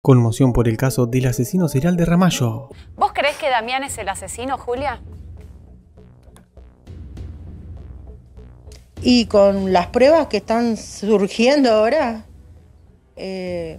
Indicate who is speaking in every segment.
Speaker 1: Conmoción por el caso del asesino serial de Ramallo.
Speaker 2: ¿Vos crees que Damián es el asesino, Julia?
Speaker 1: Y con las
Speaker 3: pruebas que están surgiendo ahora, eh,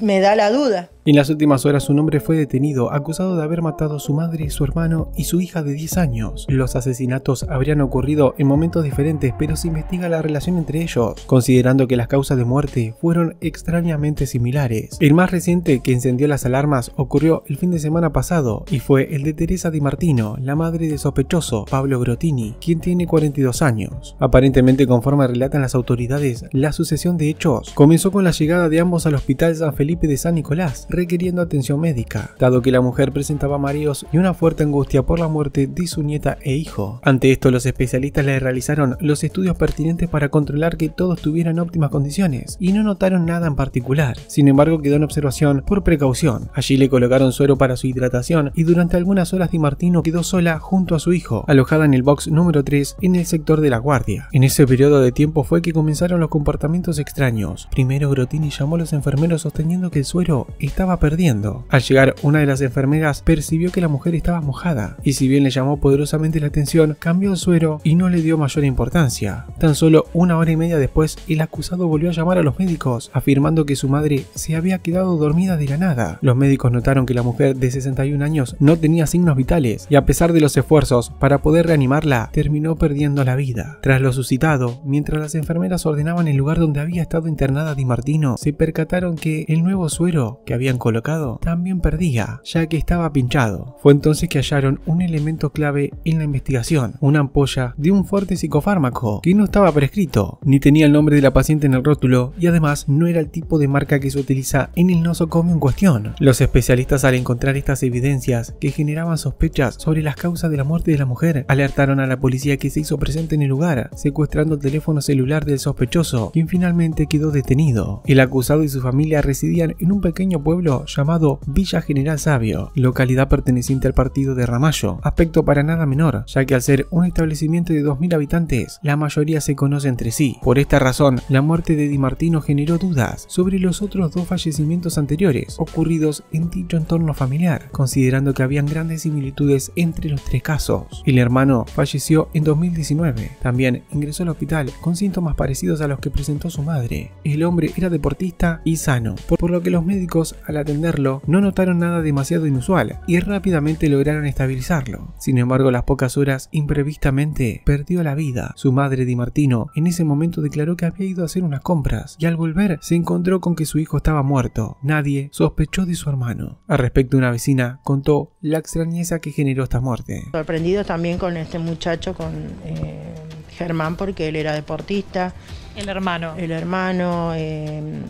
Speaker 3: me da la duda.
Speaker 1: En las últimas horas un hombre fue detenido acusado de haber matado a su madre, su hermano y su hija de 10 años. Los asesinatos habrían ocurrido en momentos diferentes pero se investiga la relación entre ellos, considerando que las causas de muerte fueron extrañamente similares. El más reciente que encendió las alarmas ocurrió el fin de semana pasado y fue el de Teresa Di Martino, la madre de sospechoso Pablo Grotini, quien tiene 42 años. Aparentemente conforme relatan las autoridades, la sucesión de hechos comenzó con la llegada de ambos al hospital San Felipe de San Nicolás, requiriendo atención médica, dado que la mujer presentaba mareos y una fuerte angustia por la muerte de su nieta e hijo. Ante esto, los especialistas le realizaron los estudios pertinentes para controlar que todos tuvieran óptimas condiciones y no notaron nada en particular. Sin embargo, quedó en observación por precaución. Allí le colocaron suero para su hidratación y durante algunas horas Di Martino quedó sola junto a su hijo, alojada en el box número 3 en el sector de la guardia. En ese periodo de tiempo fue que comenzaron los comportamientos extraños. Primero Grotini llamó a los enfermeros sosteniendo que el suero estaba perdiendo. Al llegar, una de las enfermeras percibió que la mujer estaba mojada, y si bien le llamó poderosamente la atención, cambió el suero y no le dio mayor importancia. Tan solo una hora y media después, el acusado volvió a llamar a los médicos, afirmando que su madre se había quedado dormida de la nada. Los médicos notaron que la mujer de 61 años no tenía signos vitales, y a pesar de los esfuerzos para poder reanimarla, terminó perdiendo la vida. Tras lo suscitado, mientras las enfermeras ordenaban el lugar donde había estado internada Di Martino, se percataron que el nuevo suero que había colocado también perdía, ya que estaba pinchado. Fue entonces que hallaron un elemento clave en la investigación, una ampolla de un fuerte psicofármaco que no estaba prescrito, ni tenía el nombre de la paciente en el rótulo y además no era el tipo de marca que se utiliza en el nosocomio en cuestión. Los especialistas al encontrar estas evidencias que generaban sospechas sobre las causas de la muerte de la mujer, alertaron a la policía que se hizo presente en el lugar, secuestrando el teléfono celular del sospechoso, quien finalmente quedó detenido. El acusado y su familia residían en un pequeño pueblo llamado Villa General Sabio, localidad perteneciente al partido de Ramallo, aspecto para nada menor, ya que al ser un establecimiento de 2.000 habitantes, la mayoría se conoce entre sí. Por esta razón, la muerte de Di Martino generó dudas sobre los otros dos fallecimientos anteriores ocurridos en dicho entorno familiar, considerando que habían grandes similitudes entre los tres casos. El hermano falleció en 2019, también ingresó al hospital con síntomas parecidos a los que presentó su madre. El hombre era deportista y sano, por lo que los médicos al atenderlo no notaron nada demasiado inusual y rápidamente lograron estabilizarlo. Sin embargo, las pocas horas, imprevistamente, perdió la vida. Su madre Di Martino en ese momento declaró que había ido a hacer unas compras y al volver se encontró con que su hijo estaba muerto. Nadie sospechó de su hermano. Al respecto, una vecina contó la extrañeza que generó esta muerte.
Speaker 3: Sorprendido también con este muchacho, con eh, Germán, porque él era deportista. El hermano. El hermano. Eh,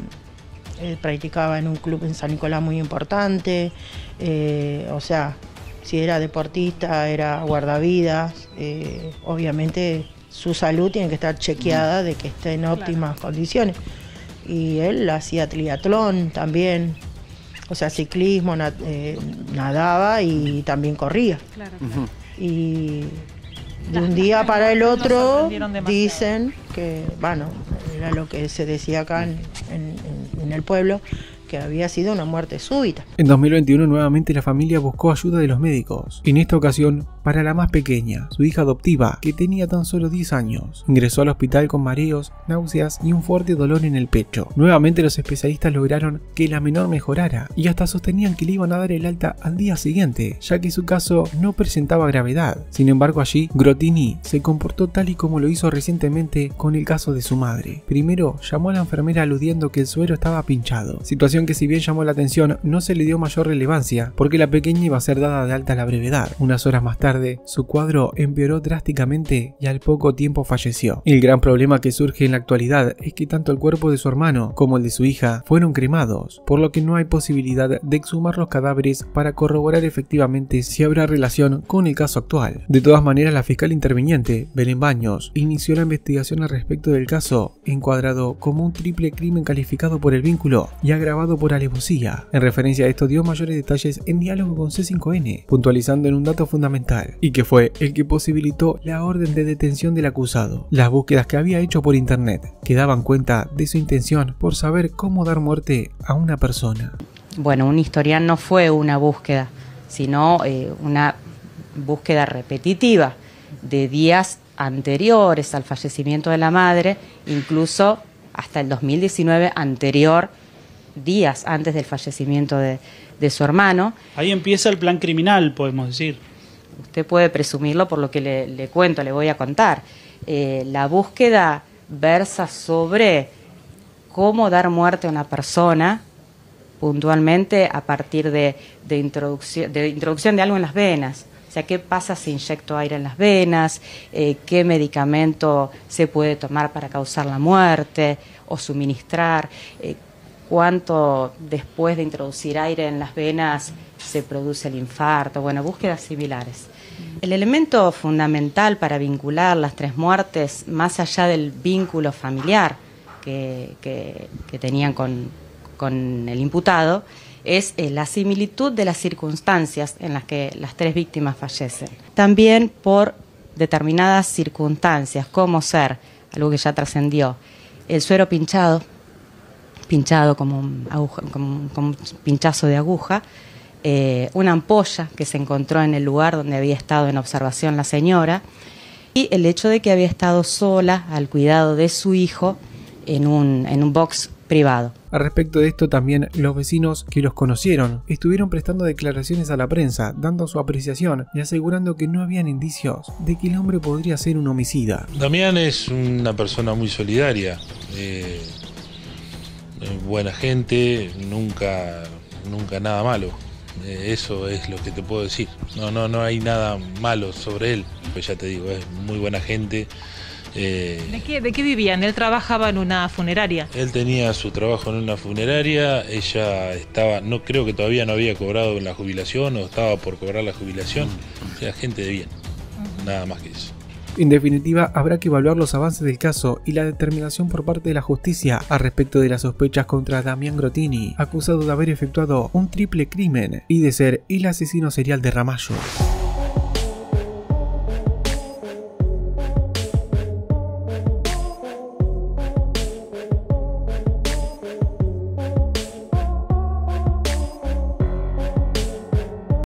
Speaker 3: él eh, practicaba en un club en San Nicolás muy importante, eh, o sea, si era deportista, era guardavidas, eh, obviamente su salud tiene que estar chequeada de que esté en óptimas condiciones. Y él hacía triatlón también, o sea, ciclismo, nadaba y también corría. Y de un día para el otro dicen que, bueno, era lo que se decía acá en, el pueblo, que había sido una muerte súbita.
Speaker 1: En 2021 nuevamente la familia buscó ayuda de los médicos. En esta ocasión para la más pequeña, su hija adoptiva, que tenía tan solo 10 años. Ingresó al hospital con mareos, náuseas y un fuerte dolor en el pecho. Nuevamente los especialistas lograron que la menor mejorara y hasta sostenían que le iban a dar el alta al día siguiente, ya que su caso no presentaba gravedad. Sin embargo allí, Grotini se comportó tal y como lo hizo recientemente con el caso de su madre. Primero, llamó a la enfermera aludiendo que el suero estaba pinchado, situación que si bien llamó la atención, no se le dio mayor relevancia, porque la pequeña iba a ser dada de alta a la brevedad. Unas horas más tarde, su cuadro empeoró drásticamente y al poco tiempo falleció. El gran problema que surge en la actualidad es que tanto el cuerpo de su hermano como el de su hija fueron cremados, por lo que no hay posibilidad de exhumar los cadáveres para corroborar efectivamente si habrá relación con el caso actual. De todas maneras, la fiscal interviniente, Belén Baños, inició la investigación al respecto del caso, encuadrado como un triple crimen calificado por el vínculo y agravado por alevosía. En referencia a esto dio mayores detalles en diálogo con C5N, puntualizando en un dato fundamental y que fue el que posibilitó la orden de detención del acusado. Las búsquedas que había hecho por internet que daban cuenta de su intención por saber cómo dar muerte a una persona.
Speaker 2: Bueno, un historial no fue una búsqueda, sino eh, una búsqueda repetitiva de días anteriores al fallecimiento de la madre, incluso hasta el 2019 anterior, días antes del fallecimiento de su hermano.
Speaker 1: Ahí empieza el plan criminal, podemos decir
Speaker 2: usted puede presumirlo por lo que le, cuento, le voy a contar. Eh, la búsqueda versa sobre cómo dar muerte a una persona puntualmente a partir de, introducción, de algo en las venas. O sea, ¿qué pasa si inyecto aire en las venas? Eh, ¿Qué medicamento se puede tomar para causar la muerte o suministrar? Eh, cuánto después de introducir aire en las venas se produce el infarto, bueno, búsquedas similares. El elemento fundamental para vincular las tres muertes, más allá del vínculo familiar que, tenían con, con el imputado, es eh, la similitud de las circunstancias en las que las tres víctimas fallecen. También por determinadas circunstancias, como ser, algo que ya trascendió, el suero pinchado, pinchado como un, pinchazo de aguja, eh, una ampolla que se encontró en el lugar donde había estado en observación la señora y el hecho de que había estado sola al cuidado
Speaker 1: de su hijo en un, en un box privado. A respecto de esto, también los vecinos que los conocieron estuvieron prestando declaraciones a la prensa, dando su apreciación y asegurando que no habían indicios de que el hombre podría ser un homicida. Damián es una persona muy solidaria. Eh, buena gente, nunca, nunca nada malo. Eh, eso es lo que te puedo decir. No, no, no hay nada malo sobre él. Pues ya te digo, es muy buena gente. Eh, ¿De, qué,
Speaker 3: vivían? Él trabajaba en una funeraria.
Speaker 1: Él tenía su trabajo en una funeraria, ella estaba, no creo que todavía no había cobrado la jubilación o estaba por cobrar la jubilación. Mm. era gente de bien, nada más que eso. En definitiva, habrá que evaluar los avances del caso y la determinación por parte de la justicia a respecto de las sospechas contra Damián Grotini, acusado de haber efectuado un triple crimen y de ser el asesino serial de Ramallo.